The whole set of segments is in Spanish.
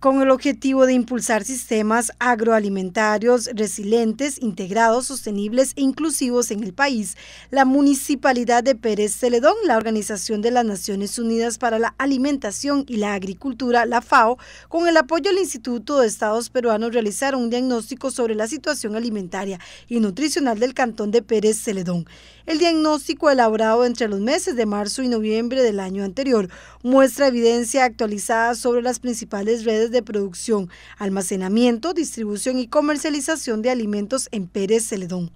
con el objetivo de impulsar sistemas agroalimentarios resilientes, integrados, sostenibles e inclusivos en el país, la Municipalidad de Pérez Celedón, la Organización de las Naciones Unidas para la Alimentación y la Agricultura, la FAO, con el apoyo del Instituto de Estados Peruanos, realizaron un diagnóstico sobre la situación alimentaria y nutricional del Cantón de Pérez Celedón. El diagnóstico elaborado entre los meses de marzo y noviembre del año anterior muestra evidencia actualizada sobre las principales redes de producción, almacenamiento, distribución y comercialización de alimentos en Pérez Celedón.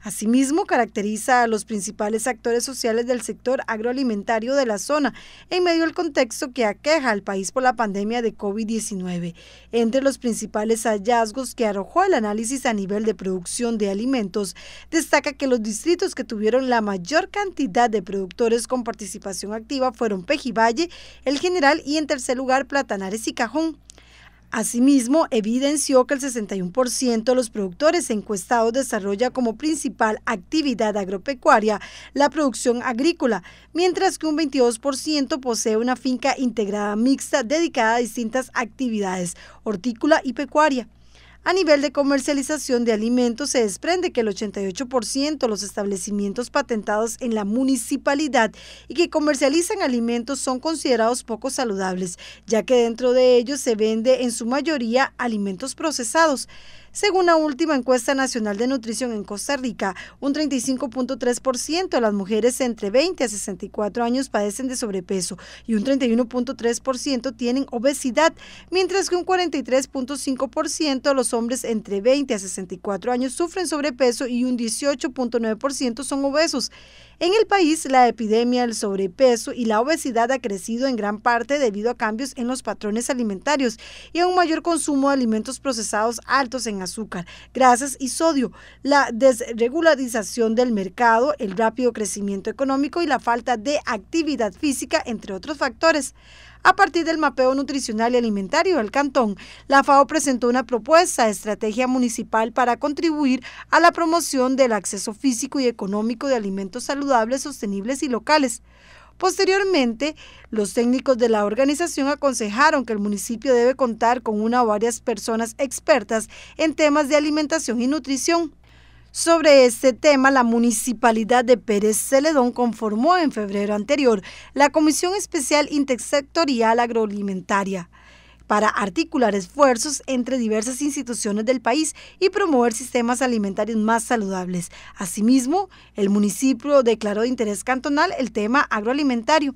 Asimismo, caracteriza a los principales actores sociales del sector agroalimentario de la zona en medio del contexto que aqueja al país por la pandemia de COVID-19. Entre los principales hallazgos que arrojó el análisis a nivel de producción de alimentos, destaca que los distritos que tuvieron la mayor cantidad de productores con participación activa fueron Pejivalle, El General y en tercer lugar Platanares y Cajón. Asimismo, evidenció que el 61% de los productores encuestados desarrolla como principal actividad agropecuaria la producción agrícola, mientras que un 22% posee una finca integrada mixta dedicada a distintas actividades hortícola y pecuaria. A nivel de comercialización de alimentos, se desprende que el 88% de los establecimientos patentados en la municipalidad y que comercializan alimentos son considerados poco saludables, ya que dentro de ellos se vende en su mayoría alimentos procesados. Según la última encuesta nacional de nutrición en Costa Rica, un 35.3% de las mujeres entre 20 a 64 años padecen de sobrepeso y un 31.3% tienen obesidad, mientras que un 43.5% de los hombres entre 20 a 64 años sufren sobrepeso y un 18.9% son obesos. En el país, la epidemia del sobrepeso y la obesidad ha crecido en gran parte debido a cambios en los patrones alimentarios y a un mayor consumo de alimentos procesados altos en azúcar, grasas y sodio, la desregularización del mercado, el rápido crecimiento económico y la falta de actividad física, entre otros factores. A partir del mapeo nutricional y alimentario del cantón, la FAO presentó una propuesta de estrategia municipal para contribuir a la promoción del acceso físico y económico de alimentos saludables, sostenibles y locales. Posteriormente, los técnicos de la organización aconsejaron que el municipio debe contar con una o varias personas expertas en temas de alimentación y nutrición. Sobre este tema, la municipalidad de Pérez Celedón conformó en febrero anterior la Comisión Especial Intersectorial Agroalimentaria para articular esfuerzos entre diversas instituciones del país y promover sistemas alimentarios más saludables. Asimismo, el municipio declaró de interés cantonal el tema agroalimentario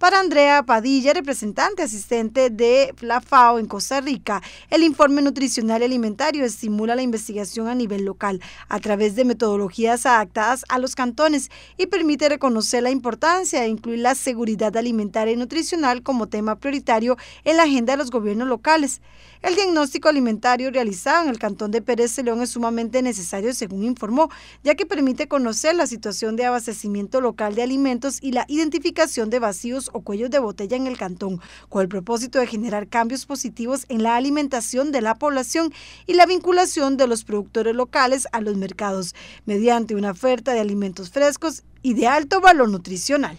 para Andrea Padilla, representante asistente de la FAO en Costa Rica, el informe nutricional y alimentario estimula la investigación a nivel local a través de metodologías adaptadas a los cantones y permite reconocer la importancia de incluir la seguridad alimentaria y nutricional como tema prioritario en la agenda de los gobiernos locales. El diagnóstico alimentario realizado en el cantón de Pérez León es sumamente necesario, según informó, ya que permite conocer la situación de abastecimiento local de alimentos y la identificación de vacíos o cuellos de botella en el cantón, con el propósito de generar cambios positivos en la alimentación de la población y la vinculación de los productores locales a los mercados mediante una oferta de alimentos frescos y de alto valor nutricional.